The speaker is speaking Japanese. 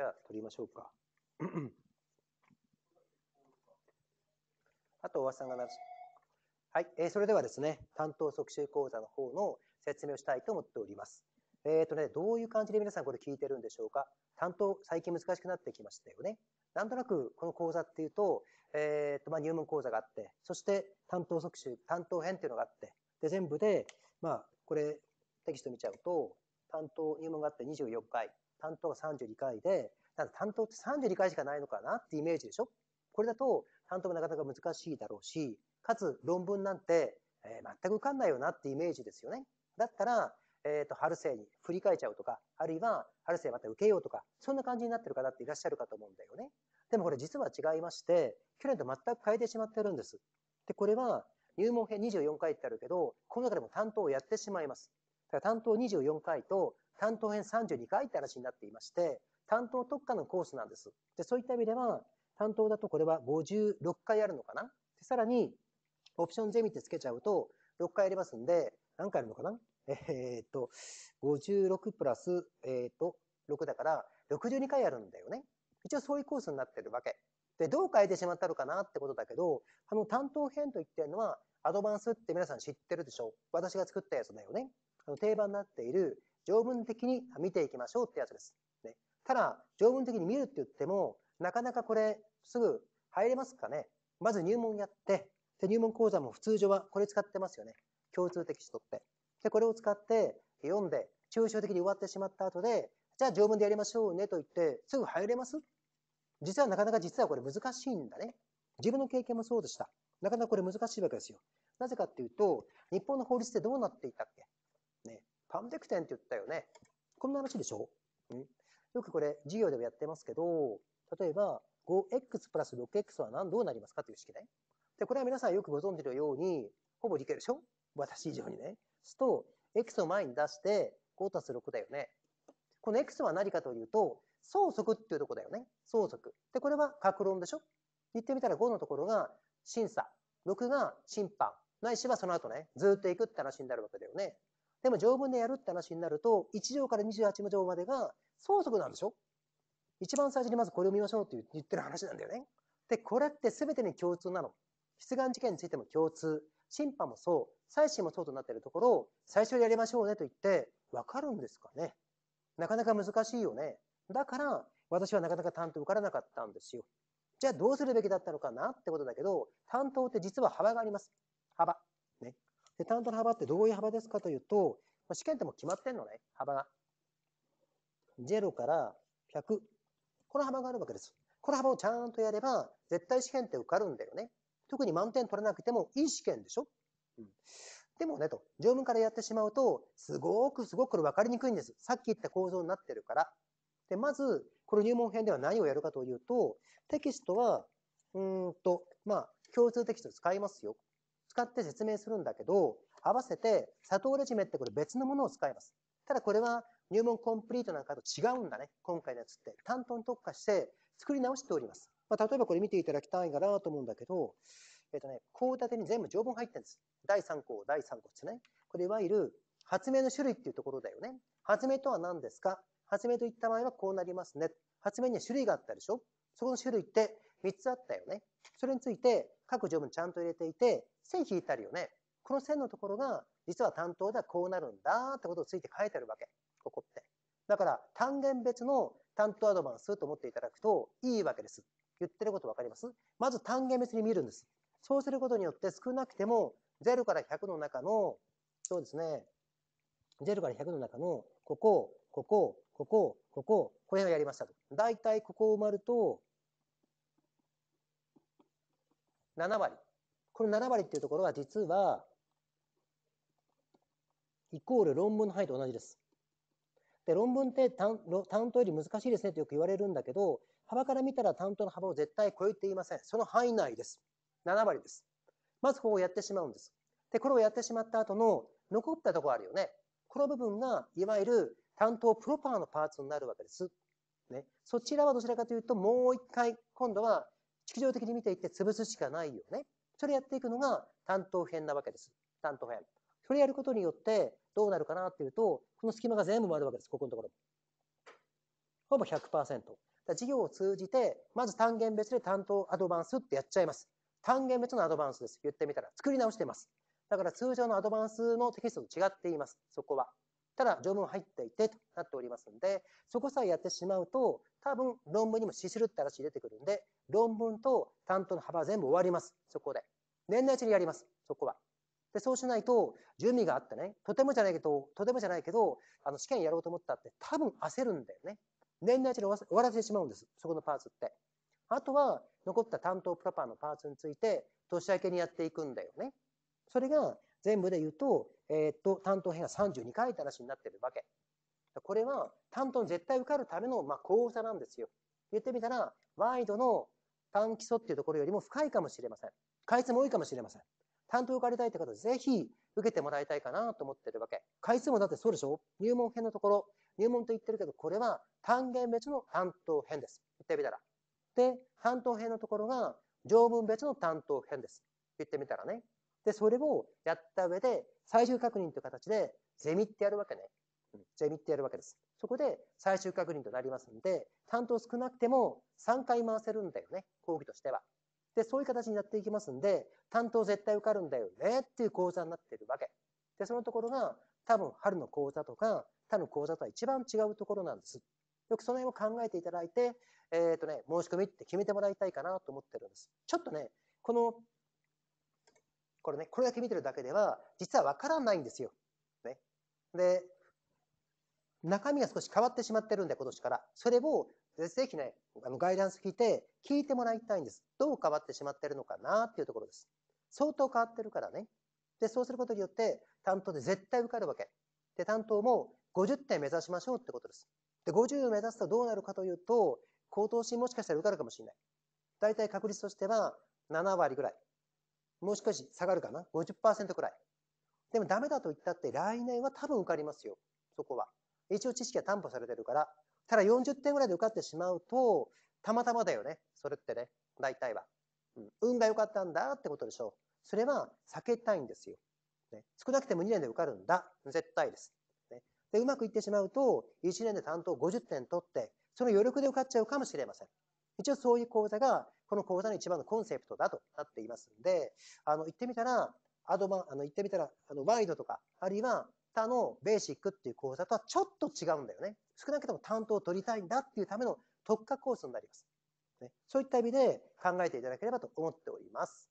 じゃあ、取りましょうか。あと、おばさんがなはい、えー、それではですね、担当促進講座の方の説明をしたいと思っております。えっ、ー、とね、どういう感じで皆さんこれ聞いてるんでしょうか担当、最近難しくなってきましたよね。なんとなく、この講座っていうと、えっ、ー、と、まあ、入門講座があって、そして担当促進、担当編っていうのがあって、で、全部で、まあ、これ、テキスト見ちゃうと、担当、入門があって24回、担当が32回で、な担当って32回しかないのかなってイメージでしょこれだと担当がなかなか難しいだろうし、かつ論文なんて、えー、全く受かんないよなってイメージですよね。だったら、えっ、ー、と、春生に振り返っちゃうとか、あるいは春生また受けようとか、そんな感じになってる方っていらっしゃるかと思うんだよね。でもこれ実は違いまして、去年と全く変えてしまってるんです。で、これは入門編24回ってあるけど、この中でも担当をやってしまいます。担当24回と担当編32回って話になっていまして、担当特化のコースなんです。で、そういった意味では、担当だとこれは56回あるのかなでさらに、オプションゼミってつけちゃうと、6回ありますんで、何回あるのかなえー、っと、56プラス、えー、っと、6だから、62回あるんだよね。一応そういうコースになってるわけ。で、どう変えてしまったのかなってことだけど、あの担当編と言ってるのは、アドバンスって皆さん知ってるでしょ私が作ったやつだよね。定番になっている条文的に見ていきましょうってやつです。ね、ただ、条文的に見るって言っても、なかなかこれすぐ入れますかねまず入門やって、で入門講座も普通上はこれ使ってますよね。共通的ス取って。で、これを使って読んで、抽象的に終わってしまった後で、じゃあ条文でやりましょうねと言って、すぐ入れます実はなかなか実はこれ難しいんだね。自分の経験もそうでした。なかなかこれ難しいわけですよ。なぜかっていうと、日本の法律ってどうなっていたっけパンデクテンって言ったよね。こんな話でしょ、うん、よくこれ、授業でもやってますけど、例えば、5x プラス 6x は何、どうなりますかという式ね。で、これは皆さんよくご存知のように、ほぼ理系でしょ私以上にね。すと、x を前に出して、5たす6だよね。この x は何かというと、相則っていうとこだよね。相則。で、これは格論でしょ言ってみたら5のところが審査、6が審判、ないしはその後ね、ずっと行くって話になるわけだよね。でも条文でやるって話になると、1条から28条までが相続なんでしょ一番最初にまずこれを見ましょうって言ってる話なんだよね。で、これって全てに共通なの。出願事件についても共通。審判もそう。再審もそうとなっているところを、最初にやりましょうねと言って、わかるんですかねなかなか難しいよね。だから、私はなかなか担当受からなかったんですよ。じゃあどうするべきだったのかなってことだけど、担当って実は幅があります。幅。で、担当の幅ってどういう幅ですかというと、ま試験っても決まってんのね、幅が。0から100。この幅があるわけです。この幅をちゃんとやれば、絶対試験って受かるんだよね。特に満点取れなくてもいい試験でしょ、うん、でもね、と、条文からやってしまうと、すごくすごく分かりにくいんです。さっき言った構造になってるから。で、まず、この入門編では何をやるかというと、テキストは、うんと、まあ、共通テキスト使いますよ。使って説明するんだけど、合わせて砂糖レジメってこれ別のものを使います。ただこれは入門コンプリートなんかと違うんだね。今回のやつって。担当に特化して作り直しております。まあ、例えばこれ見ていただきたいかなと思うんだけど、えっ、ー、とね、項立てに全部条文入ってるんです。第3項、第3項ですね。これいわゆる発明の種類っていうところだよね。発明とは何ですか発明といった場合はこうなりますね。発明には種類があったでしょそこの種類って3つあったよね。それについて各条文ちゃんと入れていて、線引いてあるよね。この線のところが、実は担当ではこうなるんだってことをついて書いてあるわけ。ここって。だから、単元別の担当アドバンスと思っていただくといいわけです。言ってること分かりますまず単元別に見るんです。そうすることによって少なくても0から100の中の、そうですね、0から100の中の、ここ、ここ、ここ、ここ、これをやりましたと。大体ここを埋まると、7割。この7割っていうところは実は、イコール論文の範囲と同じです。で、論文って担当より難しいですねってよく言われるんだけど、幅から見たら担当の幅を絶対超えていません。その範囲内です。7割です。まずここをやってしまうんです。で、これをやってしまった後の残ったところあるよね。この部分が、いわゆる担当プロパーのパーツになるわけです。ね。そちらはどちらかというと、もう一回、今度は、球上的に見ていって潰すしかないよね。それやっていくのが担当編なわけです。担当編。それやることによってどうなるかなっていうと、この隙間が全部回るわけです。ここのところ。ほぼ100%。だ事業を通じて、まず単元別で担当アドバンスってやっちゃいます。単元別のアドバンスです。言ってみたら。作り直してます。だから通常のアドバンスのテキストと違っています。そこは。ただ条文入っていてとなっておりますんで、そこさえやってしまうと、多分論文にもしするって話出てくるんで、論文と担当の幅全部終わります。そこで。年内中にやります。そこは。で、そうしないと、準備があってね、とてもじゃないけど、とてもじゃないけど、あの、試験やろうと思ったって多分焦るんだよね。年内中に終わらせてしまうんです。そこのパーツって。あとは、残った担当プロパーのパーツについて、年明けにやっていくんだよね。それが、全部で言うと、えー、っと、担当編が32回って話になってるわけ。これは担当に絶対受かるための、まあ、候補なんですよ。言ってみたら、ワイドの単基礎っていうところよりも深いかもしれません。回数も多いかもしれません。担当受かりたいって方、ぜひ受けてもらいたいかなと思ってるわけ。回数もだってそうでしょ入門編のところ、入門と言ってるけど、これは単元別の担当編です。言ってみたら。で、担当編のところが条文別の担当編です。言ってみたらね。で、それをやった上で、最終確認という形で、ゼミってやるわけね。ゼミってやるわけです。そこで最終確認となりますので、担当少なくても3回回せるんだよね、講義としては。で、そういう形になっていきますんで、担当絶対受かるんだよねっていう講座になってるわけ。で、そのところが多分春の講座とか他の講座とは一番違うところなんです。よくその辺を考えていただいて、えっ、ー、とね、申し込みって決めてもらいたいかなと思ってるんです。ちょっとね、このこれね、これだけ見てるだけでは、実はわからないんですよ。ね。で、中身が少し変わってしまってるんで、今年から。それを、ぜひね、あの、ガイダンス聞いて、聞いてもらいたいんです。どう変わってしまってるのかなっていうところです。相当変わってるからね。で、そうすることによって、担当で絶対受かるわけ。で、担当も50点目指しましょうってことです。で、50を目指すとどうなるかというと、高等審もしかしたら受かるかもしれない。大体確率としては7割ぐらい。もう少し下がるかな ?50% くらい。でもダメだと言ったって来年は多分受かりますよ。そこは。一応知識は担保されてるから。ただ40点ぐらいで受かってしまうと、たまたまだよね。それってね。大体は。うん。運が良かったんだってことでしょう。それは避けたいんですよ。ね、少なくても2年で受かるんだ。絶対です。ね、でうまくいってしまうと、1年で担当50点取って、その余力で受かっちゃうかもしれません。一応そういう講座がこの講座の一番のコンセプトだとなっていますんで、あの、言ってみたら、アドバ、あの、言ってみたら、あの、ワイドとか、あるいは他のベーシックっていう講座とはちょっと違うんだよね。少なくとも担当を取りたいんだっていうための特化コースになります。ね、そういった意味で考えていただければと思っております。